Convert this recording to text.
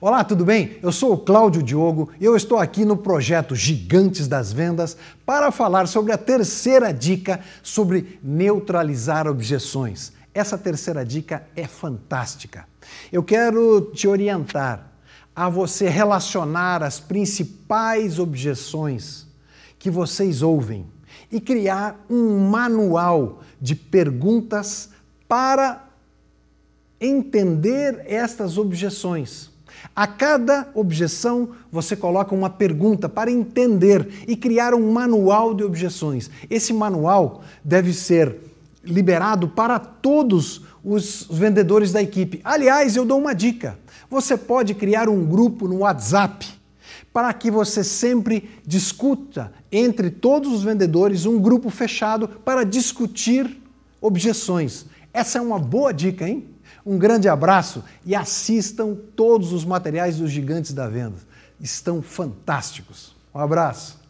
Olá, tudo bem? Eu sou o Cláudio Diogo e eu estou aqui no projeto Gigantes das Vendas para falar sobre a terceira dica sobre neutralizar objeções. Essa terceira dica é fantástica. Eu quero te orientar a você relacionar as principais objeções que vocês ouvem e criar um manual de perguntas para entender estas objeções a cada objeção, você coloca uma pergunta para entender e criar um manual de objeções. Esse manual deve ser liberado para todos os vendedores da equipe. Aliás, eu dou uma dica: você pode criar um grupo no WhatsApp para que você sempre discuta entre todos os vendedores um grupo fechado para discutir objeções. Essa é uma boa dica, hein? Um grande abraço e assistam todos os materiais dos Gigantes da Venda. Estão fantásticos. Um abraço.